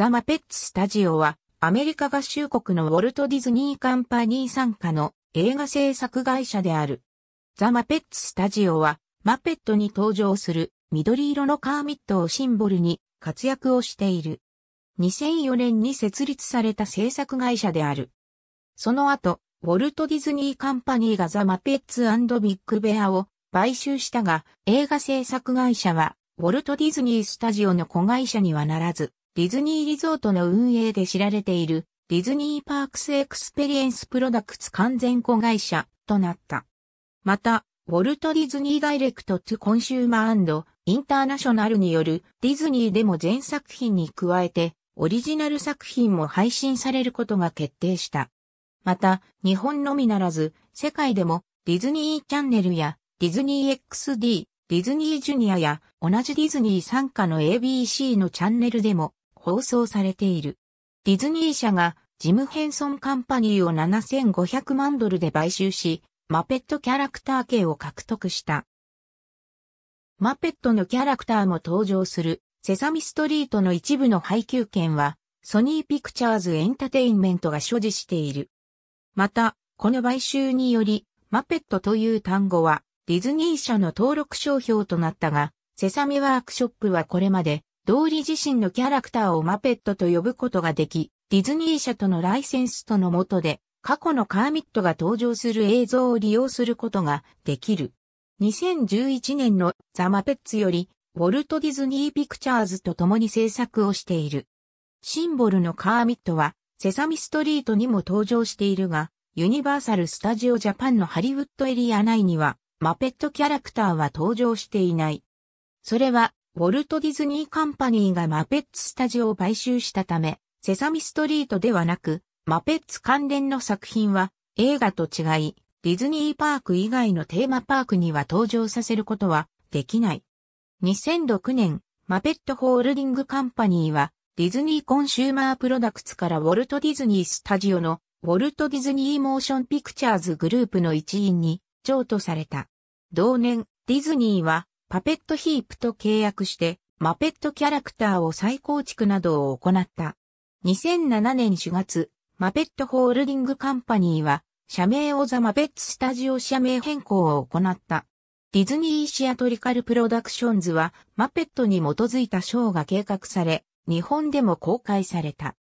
ザ・マペッツ・スタジオは、アメリカ合衆国のウォルト・ディズニー・カンパニー傘下の映画制作会社である。ザ・マペッツ・スタジオは、マペットに登場する緑色のカーミットをシンボルに活躍をしている。2004年に設立された制作会社である。その後、ウォルト・ディズニー・カンパニーがザ・マペッツ・ビッグ・ベアを買収したが、映画制作会社は、ウォルト・ディズニー・スタジオの子会社にはならず、ディズニーリゾートの運営で知られているディズニーパークスエクスペリエンスプロダクツ完全子会社となった。また、ウォルト・ディズニー・ダイレクト・トゥ・コンシューマーインターナショナルによるディズニーでも全作品に加えてオリジナル作品も配信されることが決定した。また、日本のみならず、世界でもディズニーチャンネルやディズニー XD、ディズニージュニアや同じディズニー参加の ABC のチャンネルでも放送されている。ディズニー社がジム・ヘンソン・カンパニーを7500万ドルで買収し、マペットキャラクター系を獲得した。マペットのキャラクターも登場するセサミストリートの一部の配給権はソニーピクチャーズエンタテインメントが所持している。また、この買収によりマペットという単語はディズニー社の登録商標となったが、セサミワークショップはこれまで通り自身のキャラクターをマペットと呼ぶことができ、ディズニー社とのライセンスとのもとで、過去のカーミットが登場する映像を利用することができる。2011年のザ・マペッツより、ウォルト・ディズニー・ピクチャーズと共に制作をしている。シンボルのカーミットは、セサミストリートにも登場しているが、ユニバーサル・スタジオ・ジャパンのハリウッドエリア内には、マペットキャラクターは登場していない。それは、ウォルト・ディズニー・カンパニーがマペッツ・スタジオを買収したため、セサミストリートではなく、マペッツ関連の作品は映画と違い、ディズニーパーク以外のテーマパークには登場させることはできない。2006年、マペットホールディングカンパニーは、ディズニーコンシューマープロダクツからウォルト・ディズニー・スタジオのウォルト・ディズニー・モーション・ピクチャーズグループの一員に譲渡された。同年、ディズニーはパペットヒープと契約して、マペットキャラクターを再構築などを行った。2007年4月、マペットホールディングカンパニーは、社名をザ・マペットスタジオ社名変更を行った。ディズニー・シアトリカル・プロダクションズは、マペットに基づいたショーが計画され、日本でも公開された。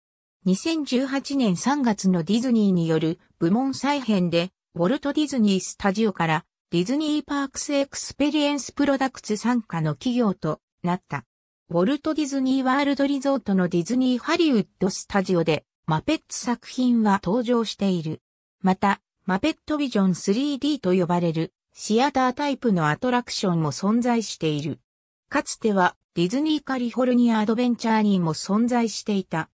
2018年3月のディズニーによる部門再編で、ウォルト・ディズニー・スタジオからディズニーパークスエクスペリエンスプロダクツ参加の企業となった。ウォルト・ディズニー・ワールド・リゾートのディズニー・ハリウッド・スタジオで、マペッツ作品は登場している。また、マペットビジョン 3D と呼ばれるシアタータイプのアトラクションも存在している。かつてはディズニーカリフォルニアアドベンチャーにも存在していた。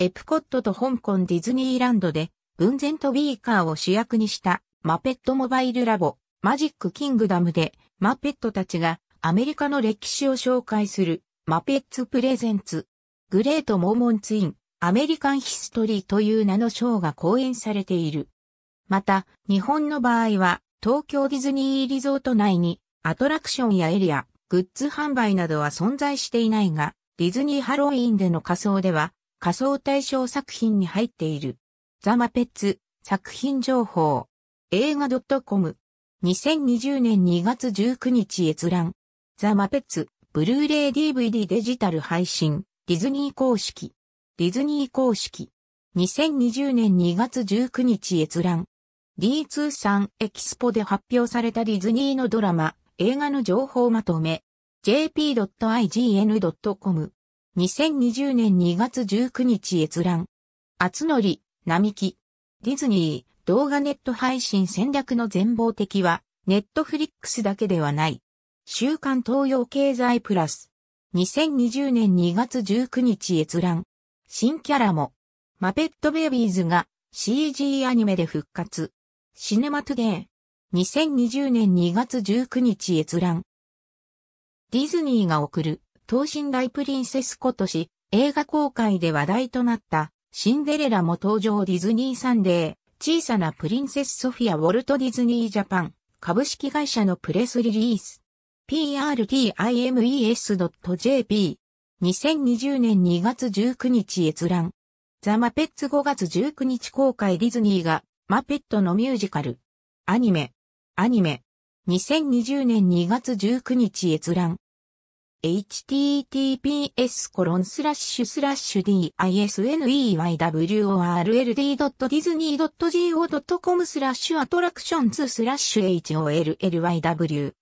エプコットと香港ディズニーランドで、文前とビーカーを主役にしたマペットモバイルラボマジックキングダムでマペットたちがアメリカの歴史を紹介するマペッツプレゼンツグレートモーモンツインアメリカンヒストリーという名のショーが公演されている。また、日本の場合は東京ディズニーリゾート内にアトラクションやエリア、グッズ販売などは存在していないが、ディズニーハロウィンでの仮装では仮装対象作品に入っている。ザ・マペッツ作品情報映画 .com 2020年2月19日閲覧。ザ・マペッツ、ブルーレイ DVD デジタル配信、ディズニー公式。ディズニー公式。2020年2月19日閲覧。D2 3エキスポで発表されたディズニーのドラマ、映画の情報まとめ。jp.ign.com。2020年2月19日閲覧。厚り、並木。ディズニー。動画ネット配信戦略の全貌的は、ネットフリックスだけではない。週刊東洋経済プラス。2020年2月19日閲覧。新キャラも、マペットベイビーズが CG アニメで復活。シネマトゥデー。2020年2月19日閲覧。ディズニーが送る、等身大プリンセス今年、映画公開で話題となった、シンデレラも登場ディズニーサンデー。小さなプリンセスソフィア・ウォルト・ディズニー・ジャパン、株式会社のプレスリリース。prtimes.jp。2020年2月19日閲覧。ザ・マペッツ5月19日公開ディズニーが、マペットのミュージカル。アニメ。アニメ。2020年2月19日閲覧。https disneyword.disney.go.com スラッシュアトラクションズスラッシュ hollywood-studios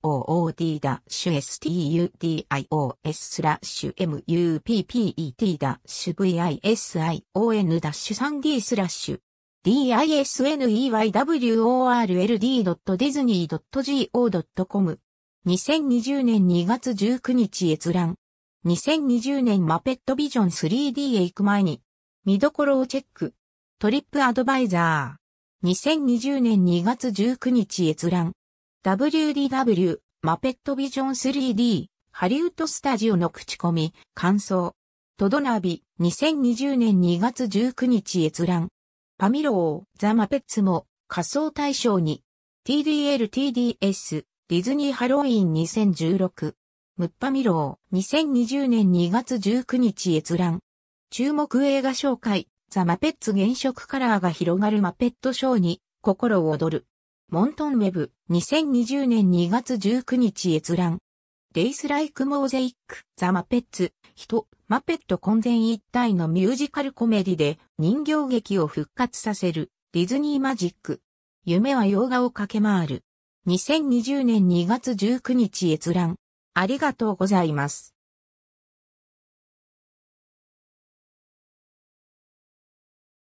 スラッシュ muppet-vision-3d スラッシュ disneyword.disney.go.com l 2020年2月19日閲覧。2020年マペットビジョン 3D へ行く前に、見どころをチェック。トリップアドバイザー。2020年2月19日閲覧。WDW、マペットビジョン 3D、ハリウッドスタジオの口コミ、感想。トドナビ、2020年2月19日閲覧。パミロー、ザ・マペッツも、仮想対象に。TDL TDS ディズニーハロウィン2016。ムッパミロー、2020年2月19日閲覧。注目映画紹介、ザ・マペッツ原色カラーが広がるマペットショーに、心を踊る。モントンウェブ、2020年2月19日閲覧。デイス・ライク・モーゼイック、ザ・マペッツ、人、マペット混然一体のミュージカルコメディで人形劇を復活させる、ディズニーマジック。夢は洋画を駆け回る。2020年2月19日閲覧。ありがとうございます。